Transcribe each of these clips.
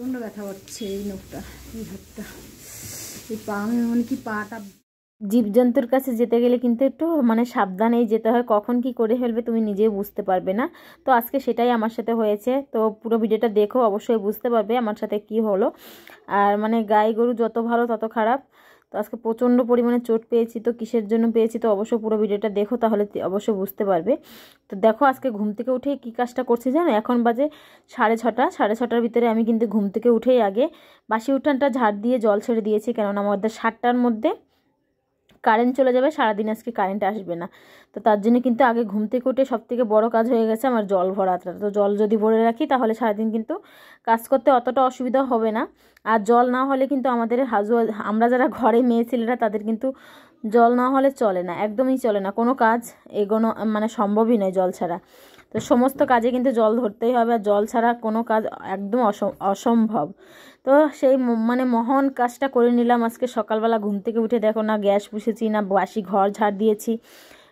প্রচন্ড ব্যথা হচ্ছে এই নখটা এই হাতটা এই পা মানে কি পাটা জীবজন্তুর কাছে যেতে গেলে কিন্তু একটু মানে সাবধানেই যেতে হয় কখন কি করে ফেলবে তুমি নিজেও বুঝতে পারবে না তো আজকে সেটাই আমার সাথে হয়েছে তো পুরো ভিডিওটা দেখো অবশ্যই বুঝতে পারবে আমার সাথে কি হলো আর মানে গাই গরু যত ভালো তত খারাপ তো আজকে প্রচণ্ড পরিমাণে চোট পেয়েছি তো কিসের জন্য পেয়েছি তো অবশ্যই পুরো ভিডিওটা দেখো তাহলে অবশ্যই বুঝতে পারবে তো দেখো আজকে ঘুম থেকে উঠে কী কাজটা করছি জানো এখন বাজে সাড়ে ছটা সাড়ে ছটার ভিতরে আমি কিন্তু ঘুম থেকে উঠেই আগে বাসি উঠানটা ঝাড় দিয়ে জল ছেড়ে দিয়েছি কেননা আমাদের সাতটার মধ্যে কারেন্ট চলে যাবে সারাদিন আজকে কারেন্ট আসবে না তো তার জন্য কিন্তু আগে ঘুম থেকে উঠে থেকে বড়ো কাজ হয়ে গেছে আমার জল ভরাটা তো জল যদি ভরে রাখি তাহলে সারাদিন কিন্তু কাজ করতে অতটা অসুবিধা হবে না আর জল না হলে কিন্তু আমাদের হাজুয়া আমরা যারা ঘরে মেয়ে ছেলেরা তাদের কিন্তু জল না হলে চলে না একদমই চলে না কোনো কাজ এগোনো মানে সম্ভবই নয় জল ছাড়া তো সমস্ত কাজে কিন্তু জল ধরতেই হবে আর জল ছাড়া কোনো কাজ একদম অসম্ভব তো সেই মানে মহান কাজটা করে নিলাম আজকে সকালবেলা ঘুম থেকে উঠে দেখো না গ্যাস পুষেছি না বাসি ঘর ঝাড় দিয়েছি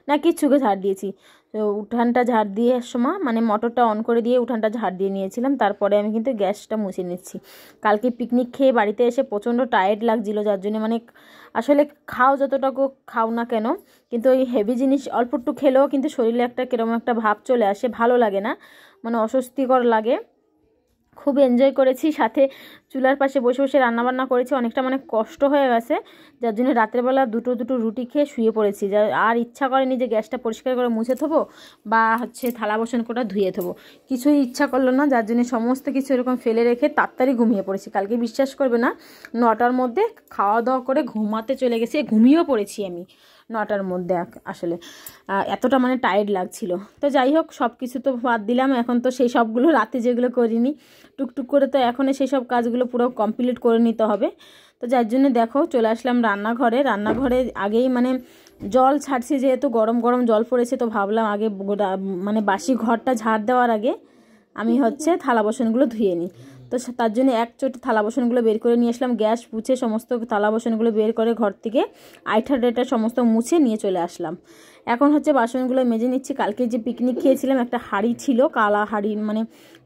না কিচ্ছুকে ঝাড় দিয়েছি তো উঠানটা ঝাড় দিয়ে সময় মানে মোটরটা অন করে দিয়ে উঠানটা ঝাড় দিয়ে নিয়েছিলাম তারপরে আমি কিন্তু গ্যাসটা মুছে নিচ্ছি কালকে পিকনিক খেয়ে বাড়িতে এসে প্রচণ্ড টায়ার্ড লাগছিলো যার জন্য মানে আসলে খাও যতটুকু খাও না কেন কিন্তু ওই হেভি জিনিস অল্প একটু খেলেও কিন্তু শরীরে একটা কীরকম একটা ভাব চলে আসে ভালো লাগে না মানে অস্বস্তিকর লাগে খুব এনজয় করেছি সাথে চুলার পাশে বসে বসে রান্নাবান্না করেছি অনেকটা মানে কষ্ট হয়ে গেছে যার জন্য রাত্রেবেলা দুটো দুটো রুটি খেয়ে শুয়ে পড়েছি যা আর ইচ্ছা করেনি যে গ্যাসটা পরিষ্কার করে মুছে থবো বা হচ্ছে থালা বাসন কোটা ধুয়ে থবো কিছুই ইচ্ছা করলো না যার জন্য সমস্ত কিছু এরকম ফেলে রেখে তাড়াতাড়ি ঘুমিয়ে পড়েছি কালকে বিশ্বাস করবে না নটার মধ্যে খাওয়া দাওয়া করে ঘুমাতে চলে গেছি ঘুমিয়েও পড়েছি আমি নটার মধ্যে আসলে এতটা মানে টায়ার্ড লাগছিল তো যাই হোক সব কিছু তো বাদ দিলাম এখন তো সেই সবগুলো রাতে যেগুলো করিনি টুকটুক করে তো এখন সেই সব কাজগুলো পুরো কমপ্লিট করে নিতে হবে তো যার জন্য দেখো চলে আসলাম রান্নাঘরে রান্নাঘরে আগেই মানে জল ছাড়ছে যেহেতু গরম গরম জল পড়েছে তো ভাবলাম আগে মানে বাসি ঘরটা ঝাড় দেওয়ার আগে আমি হচ্ছে থালা বাসনগুলো ধুয়ে নিই তো তার জন্য এক চোট থালা বাসনগুলো বের করে নিয়ে আসলাম গ্যাস পুছে সমস্ত থালা বাসনগুলো বের করে ঘর থেকে আইঠা ডেটা সমস্ত মুছে নিয়ে চলে আসলাম এখন হচ্ছে বাসনগুলো মেজে নিচ্ছি কালকে যে পিকনিক খেয়েছিলাম একটা হাড়ি ছিল কালা হাড়ি মানে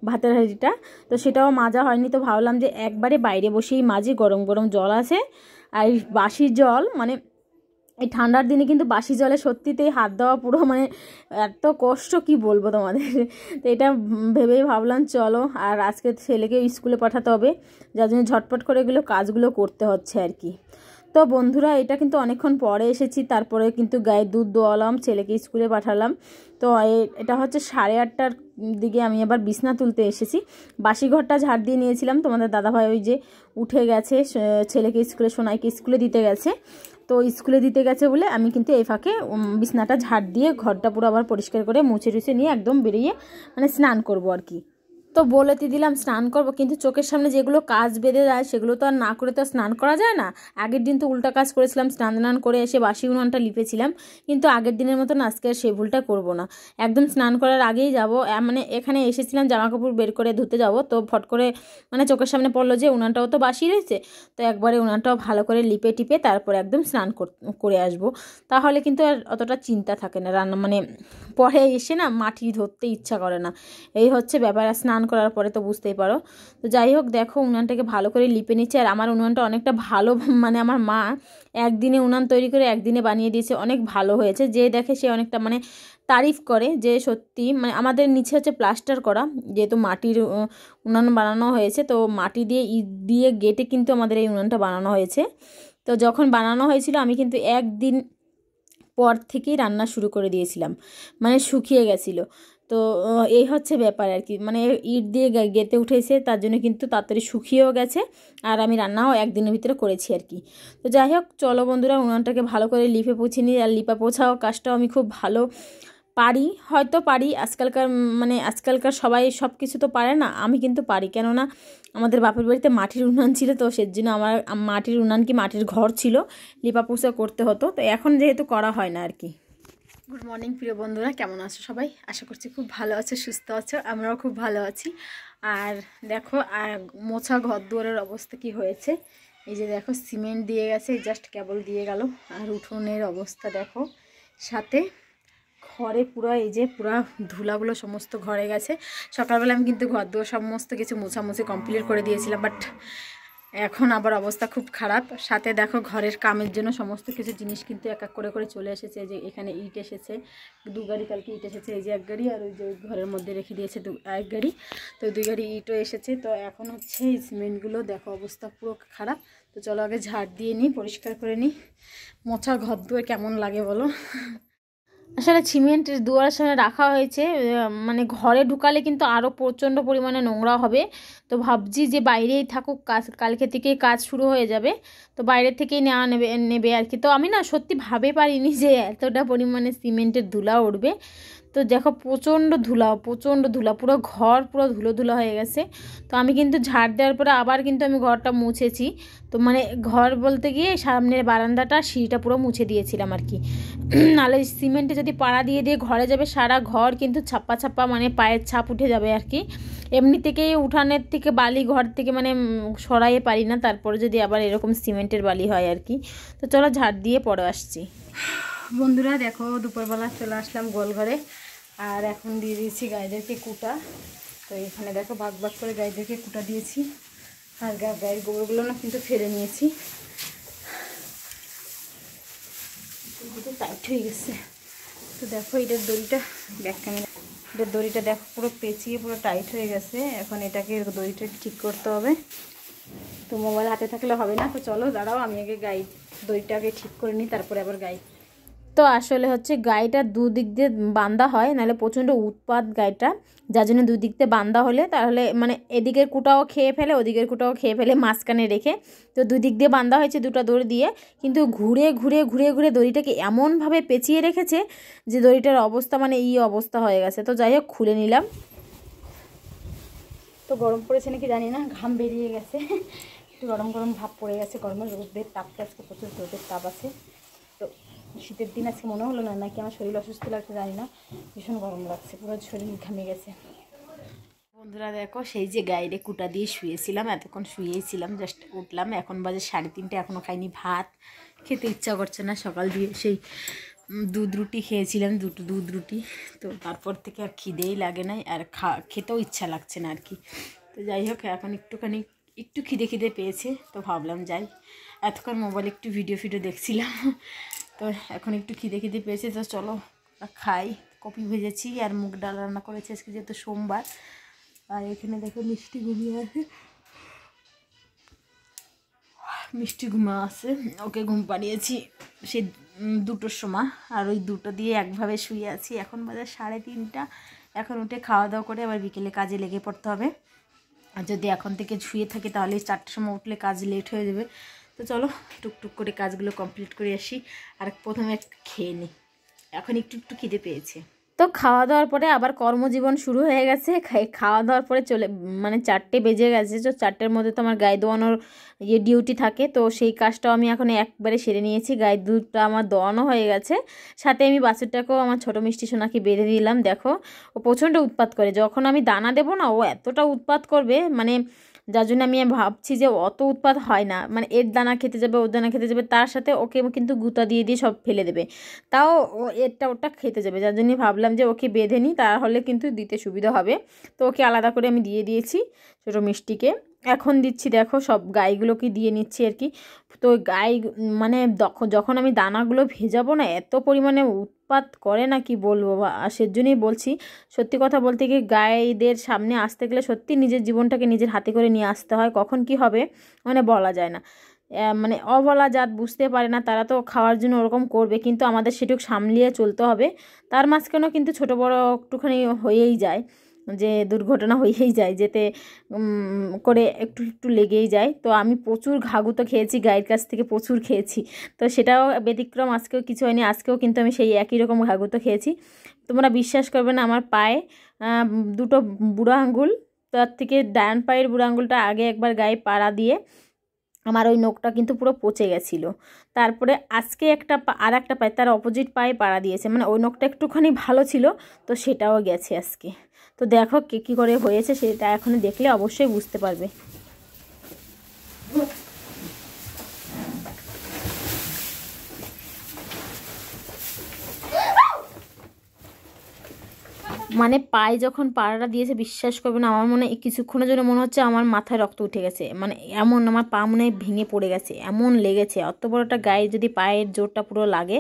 ভাতের হাড়িটা তো সেটাও মাজা হয়নি তো ভাবলাম যে একবারে বাইরে বসেই মাজি গরম গরম জল আছে আর বাসি জল মানে এই ঠান্ডার দিনে কিন্তু বাসি জলে সত্যিতেই হাত দেওয়া পুরো মানে এত কষ্ট কি বলবো তোমাদের তো এটা ভেবেই ভাবলাম চলো আর আজকে ছেলেকে স্কুলে পাঠাতে হবে যার জন্য ঝটপট করে এগুলো কাজগুলো করতে হচ্ছে আর কি তো বন্ধুরা এটা কিন্তু অনেকক্ষণ পরে এসেছি তারপরে কিন্তু গায়ে দুধ দোয়ালাম ছেলেকে স্কুলে পাঠালাম তো এটা হচ্ছে সাড়ে আটটার দিকে আমি আবার বিছনা তুলতে এসেছি বাসি ঘরটা ঝাড় দিয়ে নিয়েছিলাম তোমাদের দাদাভাই ওই যে উঠে গেছে ছেলেকে স্কুলে সোনাইকে স্কুলে দিতে গেছে তো স্কুলে দিতে গেছে বলে আমি কিন্তু এই ফাঁকে বিছনাটা ঝাড় দিয়ে ঘরটা পুরো আবার পরিষ্কার করে মুছে টুছে নিয়ে একদম বেরিয়ে মানে স্নান করব আর কি তো বলে দিলাম স্নান করব কিন্তু চোখের সামনে যেগুলো কাজ বেঁধে যায় সেগুলো তো আর না করে তো স্নান করা যায় না আগের দিন তো উল্টা কাজ করেছিলাম স্নান স্নান করে এসে বাসি উনানটা লিপেছিলাম কিন্তু আগের দিনের মতন আজকে আর সেই ভুলটা করব না একদম স্নান করার আগেই যাব মানে এখানে এসেছিলাম জামা কাপড় বের করে ধুতে যাব তো ফট করে মানে চোখের সামনে পড়লো যে উনানটাও তো বাসি রয়েছে তো একবারে উনানটাও ভালো করে লিপে টিপে তারপর একদম স্নান করে আসব তাহলে কিন্তু আর অতটা চিন্তা থাকে না রান্না মানে পরে এসে না মাটি ধরতে ইচ্ছা করে না এই হচ্ছে ব্যাপার স্নান স্নান করার পরে তো বুঝতেই পারো তো যাই হোক দেখো উনানটাকে ভালো করে লিপে নিচ্ছে আর আমার উনানটা অনেকটা ভালো মানে আমার মা একদিনে উনান তৈরি করে একদিনে বানিয়ে দিয়েছে অনেক ভালো হয়েছে যে দেখে সে অনেকটা মানে তারিফ করে যে সত্যি মানে আমাদের নিচে হচ্ছে প্লাস্টার করা যেহেতু মাটির উনান বানানো হয়েছে তো মাটি দিয়ে ইট দিয়ে গেটে কিন্তু আমাদের এই উনানটা বানানো হয়েছে তো যখন বানানো হয়েছিল আমি কিন্তু একদিন পর থেকেই রান্না শুরু করে দিয়েছিলাম মানে শুকিয়ে গেছিলো তো এই হচ্ছে ব্যাপার আর কি মানে ইট দিয়ে গেতে উঠেছে তার জন্য কিন্তু তাড়াতাড়ি শুকিয়েও গেছে আর আমি রান্নাও একদিনের ভিতরে করেছি আর কি তো যাই হোক চলো বন্ধুরা উনানটাকে ভালো করে লিপে পুছিয়ে নিই আর লিপা পোছাও কাজটাও আমি খুব ভালো পারি হয়তো পারি আজকালকার মানে আজকালকার সবাই সব কিছু তো পারে না আমি কিন্তু পারি কেননা আমাদের বাপের বাড়িতে মাটির উনান ছিল তো সেই জন্য আমার মাটির উনান কি মাটির ঘর ছিল লিপা পোষা করতে হতো তো এখন যেহেতু করা হয় না আর কি গুড মর্নিং প্রিয় বন্ধুরা কেমন আছো সবাই আশা করছি খুব ভালো আছো সুস্থ আছো আমরাও খুব ভালো আছি আর দেখো আর মোছা ঘর দুয়ারের অবস্থা কি হয়েছে এই যে দেখো সিমেন্ট দিয়ে গেছে জাস্ট কেবল দিয়ে গেল আর উঠোনের অবস্থা দেখো সাথে ঘরে পুরো এই যে পুরো ধুলাগুলো সমস্ত ঘরে গেছে সকালবেলা আমি কিন্তু ঘর দুয়ার সমস্ত কিছু মোছামুছি কমপ্লিট করে দিয়েছিলাম বাট এখন আবার অবস্থা খুব খারাপ সাথে দেখো ঘরের কামের জন্য সমস্ত কিছু জিনিস কিন্তু এক এক করে করে চলে এসেছে যে এখানে ইট এসেছে দু গাড়ি কালকে ইট এসেছে এই যে এক গাড়ি আর ওই যে ঘরের মধ্যে রেখে দিয়েছে দু এক গাড়ি তো দুই গাড়ি ইটও এসেছে তো এখন হচ্ছে সিমেন্টগুলো দেখো অবস্থা পুরো খারাপ তো চলো আগে ঝাড় দিয়ে নিই পরিষ্কার করে নিই মোছা ঘর দুয়ে কেমন লাগে বলো আসলে সিমেন্টের দুয়ারের সামনে রাখা হয়েছে মানে ঘরে ঢুকালে কিন্তু আরও প্রচণ্ড পরিমাণে নোংরা হবে তো ভাবছি যে বাইরেই থাকুক কাজ কালকে থেকে কাজ শুরু হয়ে যাবে তো বাইরে থেকেই নেওয়া নেবে নেবে আর কি তো আমি না সত্যি ভাবে পারিনি যে এতটা পরিমাণে সিমেন্টের ধুলা উঠবে তো দেখো প্রচণ্ড ধুলা প্রচণ্ড ধুলা পুরো ঘর পুরো ধুলো ধুলো হয়ে গেছে তো আমি কিন্তু ঝাড় দেওয়ার পরে আবার কিন্তু আমি ঘরটা মুছেছি তো মানে ঘর বলতে গিয়ে সামনের বারান্দাটা সিঁড়িটা পুরো মুছে দিয়েছিলাম আর কি নাহলে সিমেন্টে যদি পাড়া দিয়ে দিয়ে ঘরে যাবে সারা ঘর কিন্তু ছাপ্পা ছাপ্পা মানে পায়ের ছাপ উঠে যাবে আর কি এমনি থেকেই উঠানের থেকে বালি ঘর থেকে মানে সরাইয়ে পারি না তারপরে যদি আবার এরকম সিমেন্টের বালি হয় আর কি তো চলো ঝাড় দিয়ে পরে আসছি বন্ধুরা দেখো দুপুরবেলা চলে আসলাম গোল ঘরে আর এখন দিয়ে দিয়েছি গাইদেরকে কুটা তো এখানে দেখো ভাগ ভাগ করে গাইদেরকে কুটা দিয়েছি আর গায়ের গোবরগুলো না কিন্তু ফেলে নিয়েছি টাইট হয়ে গেছে তো দেখো এটার দড়িটা ব্যাগ ক্যামেরা এটা দড়িটা দেখো পুরো পেঁচিয়ে পুরো টাইট হয়ে গেছে এখন এটাকে দড়িটা ঠিক করতে হবে তো মোবাইল হাতে থাকলে হবে না তো চলো দাঁড়াও আমি আগে গাইড দড়িটাকে ঠিক করে নিই তারপরে আবার গাই তো আসলে হচ্ছে গাইটা দুদিক দিয়ে বান্ধা হয় নাহলে প্রচণ্ড উৎপাত গাইটা যার জন্য দুদিক দিয়ে বান্ধা হলে তাহলে মানে এদিকের কুটাও খেয়ে ফেলে ওদিকের কুটাও খেয়ে ফেলে মাঝখানে রেখে তো দুদিক দিয়ে বান্ধা হয়েছে দুটো দড়ি দিয়ে কিন্তু ঘুরে ঘুরে ঘুরে ঘুরে দড়িটাকে এমনভাবে পেঁচিয়ে রেখেছে যে দড়িটার অবস্থা মানে এই অবস্থা হয়ে গেছে তো যাই হোক খুলে নিলাম তো গরম পড়েছে নাকি জানি না ঘাম বেরিয়ে গেছে একটু গরম গরম ভাব পড়ে গেছে গরমের রোদের তাপটা আজকে প্রচুর রোদের তাপ আছে শীতের দিন আজকে মনে হলো না নাকি আমার শরীর অসুস্থ লাগছে জানি না ভীষণ গরম লাগছে পুরো শরীর ঘামে গেছে বন্ধুরা দেখো সেই যে গাইডে কুটা দিয়ে শুয়েছিলাম এতক্ষণ শুয়েছিলাম জাস্ট উঠলাম এখন বাজে সাড়ে তিনটে এখনও খাইনি ভাত খেতে ইচ্ছা করছে না সকাল দিয়ে সেই দুধ রুটি খেয়েছিলাম দুটো দুধ রুটি তো তারপর থেকে আর খিদেই লাগে নাই আর খা খেতেও ইচ্ছা লাগছে না আর কি তো যাই হোক এখন একটুখানি একটু খিদে খিদে পেয়েছে তো ভাবলাম যাই এতক্ষণ মোবাইল একটু ভিডিও ফিডিও দেখছিলাম তো এখন একটু খিদে খিদে পেয়েছে তো চলো খাই কপি ভেজেছি আর মুগ ডাল রান্না করেছি আজকে যেহেতু সোমবার আর এখানে দেখো মিষ্টি ঘুমিয়ে আছে মিষ্টি ঘুমা আছে ওকে ঘুম পাড়িয়েছি সে দুটোর সময় আর ওই দুটো দিয়ে একভাবে শুয়ে আছি এখন বাজার সাড়ে তিনটা এখন উঠে খাওয়া দাওয়া করে আবার বিকেলে কাজে লেগে পড়তে হবে আর যদি এখন থেকে শুয়ে থাকে তাহলে চারটের সময় উঠলে কাজ লেট হয়ে যাবে তো চলো টুকটুক করে কাজগুলো কমপ্লিট করে আসি আর প্রথমে খেয়ে নিই এখন একটু একটু খিদে পেয়েছে তো খাওয়া দাওয়ার পরে আবার কর্মজীবন শুরু হয়ে গেছে খাওয়া দাওয়ার পরে চলে মানে চারটে বেজে গেছে তো চারটের মধ্যে তো আমার গায়ে দোয়ানোর ইয়ে ডিউটি থাকে তো সেই কাজটাও আমি এখন একবারে সেরে নিয়েছি গায়ে দুধটা আমার দোয়ানো হয়ে গেছে সাথে আমি বাছুরটাকেও আমার ছোটো মিষ্টি সোনাকে বেঁধে দিলাম দেখো ও প্রচণ্ড উৎপাত করে যখন আমি দানা দেবো না ও এতটা উৎপাত করবে মানে যার জন্য আমি ভাবছি যে অত উৎপাত হয় না মানে এর দানা খেতে যাবে ওর দানা খেতে যাবে তার সাথে ওকে কিন্তু গুঁতা দিয়ে দিয়ে সব ফেলে দেবে তাও ও এরটা ওটা খেতে যাবে যার জন্যই ভাবলাম যে ওকে বেঁধে নিই তাহলে কিন্তু দিতে সুবিধা হবে তো ওকে আলাদা করে আমি দিয়ে দিয়েছি ছোটো মিষ্টিকে এখন দিচ্ছি দেখো সব গাইগুলোকে দিয়ে নিচ্ছি আর কি তো গাই মানে যখন আমি দানাগুলো ভেজাবো না এত পরিমাণে উৎপাত করে না কি বলবো বা সেজন্যই বলছি সত্যি কথা বলতে গিয়ে গায়েদের সামনে আসতে গেলে সত্যি নিজের জীবনটাকে নিজের হাতে করে নিয়ে আসতে হয় কখন কি হবে মানে বলা যায় না মানে অবলা জাত বুঝতে পারে না তারা তো খাওয়ার জন্য ওরকম করবে কিন্তু আমাদের সেটুকু সামলিয়ে চলতে হবে তার মাঝখানেও কিন্তু ছোটো বড়ো একটুখানি হয়েই যায় যে দুর্ঘটনা হয়েই যায় যেতে করে একটু একটু লেগেই যায় তো আমি প্রচুর ঘাগু তো খেয়েছি গায়ের কাছ থেকে প্রচুর খেয়েছি তো সেটাও ব্যতিক্রম আজকেও কিছু হয়নি আজকেও কিন্তু আমি সেই একই রকম ঘাগু তো খেয়েছি তোমরা বিশ্বাস করবে না আমার পায়ে দুটো বুড়ো আঙ্গুল তার থেকে ডান পায়ের বুড়ো আঙ্গুলটা আগে একবার গায়ে পাড়া দিয়ে আমার ওই নখটা কিন্তু পুরো পচে গেছিলো তারপরে আজকে একটা আর একটা পায়ে তার অপোজিট পায়ে পাড়া দিয়েছে মানে ওই নখটা একটুখানি ভালো ছিল তো সেটাও গেছে আজকে তো দেখো কে কী করে হয়েছে সেটা এখন দেখলে অবশ্যই বুঝতে পারবে মানে পায়ে যখন পাড়াটা দিয়েছে বিশ্বাস করবে না আমার মনে কিছুক্ষণের জন্য মনে হচ্ছে আমার মাথায় রক্ত উঠে গেছে মানে এমন আমার পা মনে ভেঙে পড়ে গেছে এমন লেগেছে অত বড় একটা গায়ে যদি পায়ের জোরটা পুরো লাগে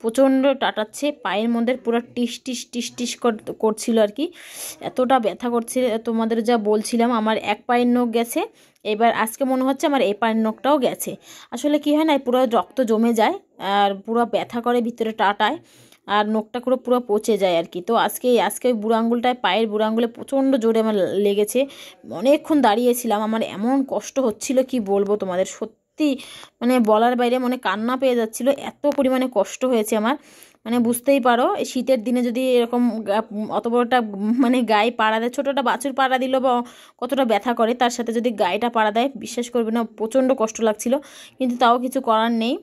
প্রচণ্ড টাটাচ্ছে পায়ের মধ্যে পুরো টিস টিস টিস টিস করছিল আর কি এতটা ব্যথা করছিল তোমাদের যা বলছিলাম আমার এক পায়ের নখ গেছে এবার আজকে মনে হচ্ছে আমার এ পায়ের নখটাও গেছে আসলে কি হয় না পুরো রক্ত জমে যায় আর পুরো ব্যথা করে ভিতরে টাটায় আর নখটা করে পুরো পচে যায় আর কি তো আজকে আজকে ওই বুড়ো আঙুলটায় পায়ের বুড়ো আঙুলে প্রচণ্ড জোরে আমার লেগেছে অনেকক্ষণ দাঁড়িয়েছিলাম আমার এমন কষ্ট হচ্ছিল কি বলবো তোমাদের সত্যি মানে বলার বাইরে মানে কান্না পেয়ে যাচ্ছিলো এত পরিমাণে কষ্ট হয়েছে আমার মানে বুঝতেই পারো শীতের দিনে যদি এরকম অত বড়টা মানে গায়ে পাড়া দেয় ছোটোটা বাছুর পাড়া দিল বা কতটা ব্যথা করে তার সাথে যদি গায়েটা পাড়া দেয় বিশ্বাস করবে না প্রচণ্ড কষ্ট লাগছিল কিন্তু তাও কিছু করার নেই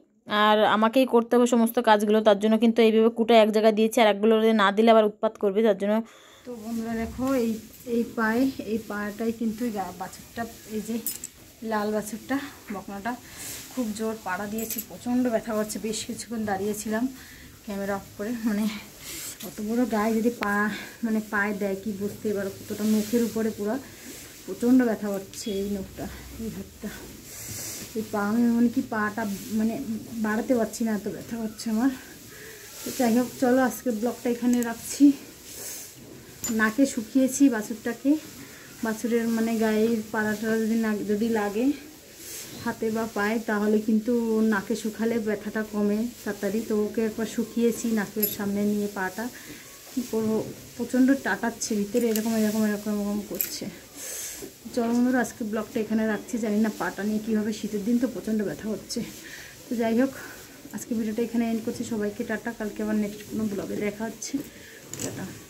আর আমাকেই করতে হবে সমস্ত কাজগুলো তার জন্য কিন্তু এইভাবে কুটা এক জায়গায় দিয়েছে আর একগুলো না দিলে আবার উৎপাত করবে তার জন্য তো বন্ধুরা দেখো এই এই পায়ে এই পাটাই কিন্তু বাছুরটা এই যে লাল বাছুরটা বকনাটা খুব জোর পাড়া দিয়েছে প্রচণ্ড ব্যথা করছে বেশ কিছুক্ষণ দাঁড়িয়েছিলাম ক্যামেরা অফ করে মানে অত বড়ো গায়ে যদি পা মানে পায়ে দেয় কি বুঝতে পারো কতটা মুখের উপরে পুরো প্রচণ্ড ব্যথা করছে এই নখটা এই হাতটা এই পা আমি মানে কি পাটা মানে বাড়াতে পারছি না এত ব্যথা করছে আমার তো যাই হোক চলো আজকে ব্লগটা এখানে রাখছি নাকে শুকিয়েছি বাছুরটাকে বাছুরের মানে গায়ের পাড়া টাড়া যদি না যদি লাগে হাতে বা পায়ে তাহলে কিন্তু নাকে শুকালে ব্যথাটা কমে তাড়াতাড়ি তো ওকে একবার শুকিয়েছি নাকের সামনে নিয়ে পাটা কী করবো প্রচণ্ড টাটাচ্ছে ভিতরে এরকম এরকম এরকম এরকম করছে চলো বন্ধুরা আজকে ব্লগটা এখানে রাখছি জানি না পাটা নিয়ে কীভাবে শীতের দিন তো প্রচণ্ড ব্যথা হচ্ছে তো যাই হোক আজকে ভিডিওটা এখানে এন্ড করছি সবাইকে টাটা কালকে আবার নেক্সট কোনো ব্লগে দেখা হচ্ছে টাটা